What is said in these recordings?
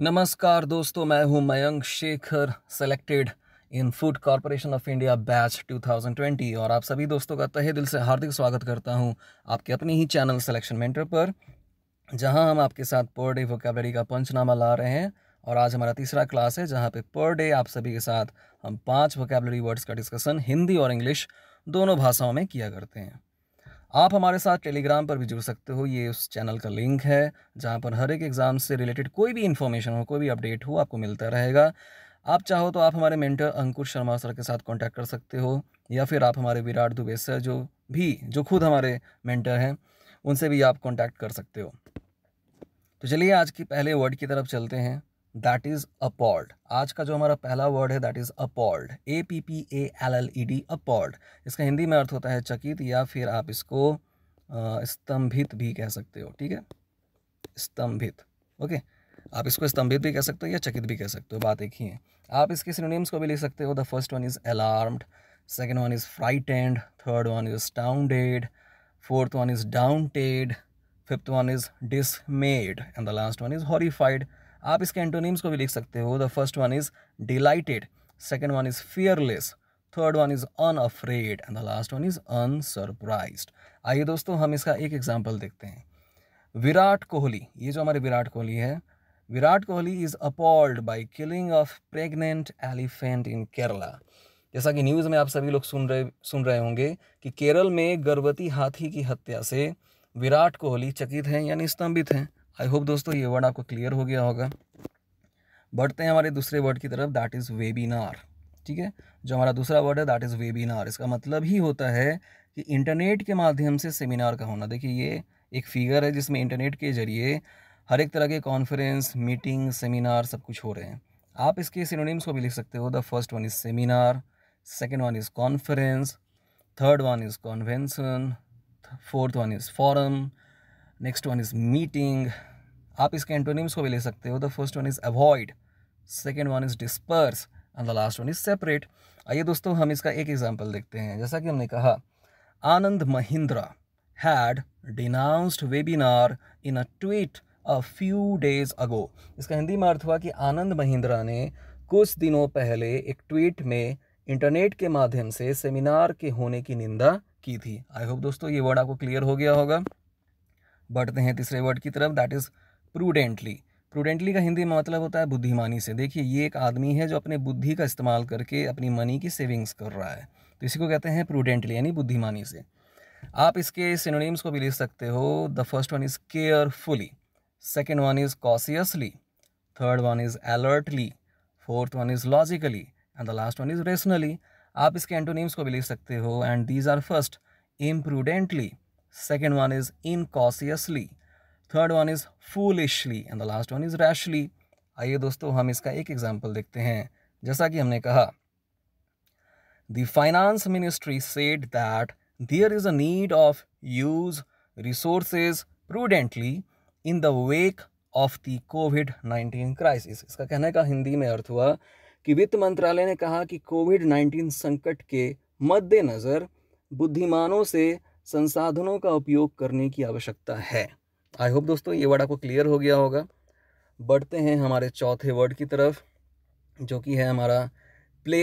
नमस्कार दोस्तों मैं हूं Mayank Shekhar selected in food corporation of India batch 2020 और आप सभी दोस्तों का तहे दिल से हार्दिक स्वागत करता हूं आपके अपने ही चैनल सिलेक्शन मेंटर पर जहां हम आपके साथ पर डे वोकेबलरी का पंचनामा ला रहे हैं और आज हमारा तीसरा क्लास है जहाँ पे पर डे आप सभी के साथ हम पाँच वोकेबलरी वर्ड्स का डिस्कसन हिंदी और इंग्लिश दोनों भाषाओं में किया करते हैं आप हमारे साथ टेलीग्राम पर भी जुड़ सकते हो ये उस चैनल का लिंक है जहाँ पर हर एक एग्ज़ाम से रिलेटेड कोई भी इन्फॉर्मेशन हो कोई भी अपडेट हो आपको मिलता रहेगा आप चाहो तो आप हमारे मेंटर अंकुश शर्मा सर के साथ कांटेक्ट कर सकते हो या फिर आप हमारे विराट दुबे सर जो भी जो खुद हमारे मेंटर हैं उनसे भी आप कांटेक्ट कर सकते हो तो चलिए आज की पहले वर्ड की तरफ चलते हैं दैट इज अपॉल्ड आज का जो हमारा पहला वर्ड है that is appalled A P P A L L E D appalled इसका हिंदी में अर्थ होता है चकित या फिर आप इसको स्तंभित भी कह सकते हो ठीक है स्तंभित ओके आप इसको स्तंभित भी कह सकते हो या चकित भी कह सकते हो बात एक ही है आप इसके सिनोनिम्स को भी ले सकते हो the first one is alarmed second one is frightened third one is astounded fourth one is daunted fifth one is dismayed and the last one is horrified आप इसके एंटोनिम्स को भी लिख सकते हो the first one is delighted second one is fearless third one is unafraid and the last one is unsurprised आइए दोस्तों हम इसका एक एग्जाम्पल देखते हैं विराट कोहली ये जो हमारे विराट कोहली है Virat Kohli is appalled by killing of pregnant elephant in Kerala जैसा कि न्यूज़ में आप सभी लोग सुन रहे सुन रहे होंगे कि केरल में गर्भवती हाथी की हत्या से विराट कोहली चकित हैं यानी स्तंभित हैं आई होप दोस्तों ये वर्ड आपको क्लियर हो गया होगा बढ़ते हैं हमारे दूसरे वर्ड की तरफ दैट इज़ वेबिनार ठीक है जो हमारा दूसरा वर्ड है दैट इज़ वेबिनार इसका मतलब ही होता है कि इंटरनेट के माध्यम से सेमिनार का होना देखिए ये एक फिगर है जिसमें इंटरनेट के ज़रिए हर एक तरह के कॉन्फ्रेंस मीटिंग सेमिनार सब कुछ हो रहे हैं आप इसके सिनोनिम्स को भी लिख सकते हो the first one is seminar second one is conference third one is convention fourth one is forum next one is meeting आप इसके एंटोनिम्स को भी ले सकते हो the first one is avoid second one is disperse and the last one is separate आइए दोस्तों हम इसका एक एग्जाम्पल देखते हैं जैसा कि हमने कहा Anand Mahindra had denounced webinar in a tweet a few days ago इसका हिंदी में अर्थ हुआ कि आनंद महिंद्रा ने कुछ दिनों पहले एक ट्वीट में इंटरनेट के माध्यम से सेमिनार के होने की निंदा की थी आई होप दोस्तों ये वर्ड आपको क्लियर हो गया होगा बढ़ते हैं तीसरे वर्ड की तरफ दैट इज़ प्रूडेंटली प्रूडेंटली का हिंदी में मतलब होता है बुद्धिमानी से देखिए ये एक आदमी है जो अपने बुद्धि का इस्तेमाल करके अपनी मनी की सेविंग्स कर रहा है तो इसी को कहते हैं प्रूडेंटली यानी बुद्धिमानी से आप इसके सिनोनिम्स को भी ले सकते हो the first one is carefully second one is cautiously third one is alertly fourth one is logically and the last one is rationally आप इसके एंटोनिम्स को भी लिख सकते हो and these are first imprudently Second one is incautiously. Third one is foolishly and the last one is rashly आइए दोस्तों हम इसका एक एग्जाम्पल देखते हैं जैसा कि हमने कहा the finance ministry said that there is a need of use resources prudently in the wake of the covid nineteen crisis इसका कहने का हिंदी में अर्थ हुआ कि वित्त मंत्रालय ने कहा कि कोविड नाइन्टीन संकट के मद्देनज़र बुद्धिमानों से संसाधनों का उपयोग करने की आवश्यकता है आई होप दोस्तों ये वर्ड आपको क्लियर हो गया होगा बढ़ते हैं हमारे चौथे वर्ड की तरफ जो कि है हमारा 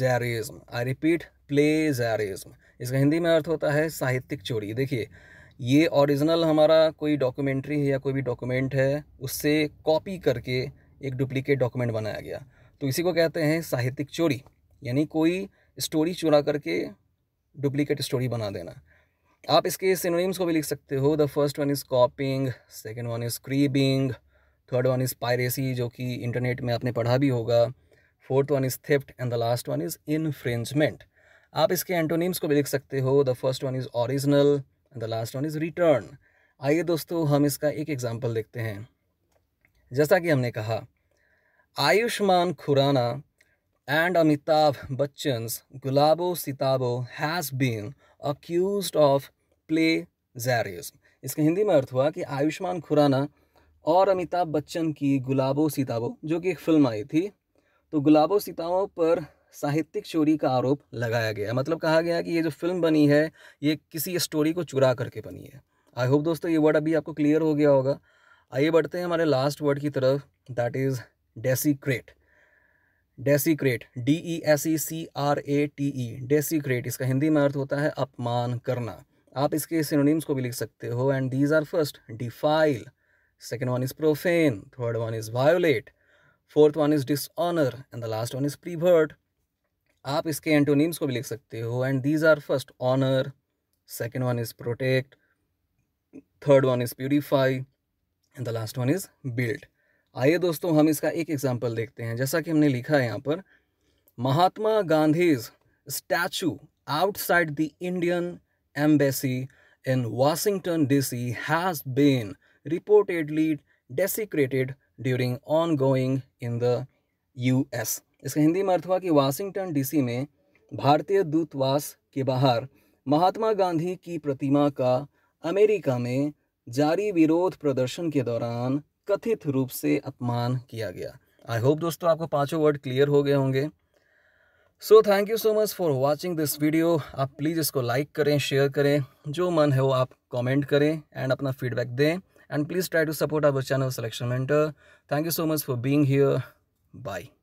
plagiarism I repeat plagiarism इसका हिंदी में अर्थ होता है साहित्यिक चोरी देखिए ये ओरिजिनल हमारा कोई डॉक्यूमेंट्री है या कोई भी डॉक्यूमेंट है उससे कॉपी करके एक डुप्लीकेट डॉक्यूमेंट बनाया गया तो इसी को कहते हैं साहित्यिक चोरी यानी कोई स्टोरी चुरा करके डुप्लीकेट स्टोरी बना देना आप इसके सिनोनिम्स को भी लिख सकते हो the first one is copying second one is cribbing third one is piracy जो कि इंटरनेट में आपने पढ़ा भी होगा fourth one is theft and the last one is infringement आप इसके एंटोनिम्स को भी लिख सकते हो the first one is original and the last one is return आइए दोस्तों हम इसका एक एग्जाम्पल देखते हैं जैसा कि हमने कहा Ayushmann Khurana and Amitabh Bachchan Gulabo Sitabo has been accused of play plagiarism इसका हिंदी में अर्थ हुआ कि आयुष्मान खुराना और अमिताभ बच्चन की गुलाबो सीताबो जो कि एक फिल्म आई थी तो गुलाबो सीताओं पर साहित्यिक चोरी का आरोप लगाया गया मतलब कहा गया कि ये जो फिल्म बनी है ये किसी स्टोरी को चुरा करके बनी है आई होप दोस्तों ये वर्ड अभी आपको क्लियर हो गया होगा आइए बढ़ते हैं हमारे लास्ट वर्ड की तरफ that is desecrate desecrate D E e S E e C R A T E e, desecrate इसका हिंदी में अर्थ होता है अपमान करना आप इसके सिनोनिम्स को भी लिख सकते हो and these are first defile second one is profane third one is violate fourth one is dishonour and the last one is pervert आप इसके एंटोनिम्स को भी लिख सकते हो and these are first honour second one is protect third one is purify and the last one is build आइए दोस्तों हम इसका एक एग्जाम्पल देखते हैं जैसा कि हमने लिखा है यहाँ पर Mahatma Gandhi's statue outside embassy in Indian D C has been reportedly desecrated during ongoing in the U S इसका हिंदी में अर्थ हुआ कि वाशिंगटन डीसी में भारतीय दूतावास के बाहर महात्मा गांधी की प्रतिमा का अमेरिका में जारी विरोध प्रदर्शन के दौरान कथित रूप से अपमान किया गया आई होप दोस्तों आपको पांचों वर्ड क्लियर हो गए होंगे so thank you so much for watching this video आप प्लीज़ इसको लाइक करें शेयर करें जो मन है वो आप कॉमेंट करें एंड अपना फीडबैक दें and please try to support our channel selection mentor thank you so much for being here bye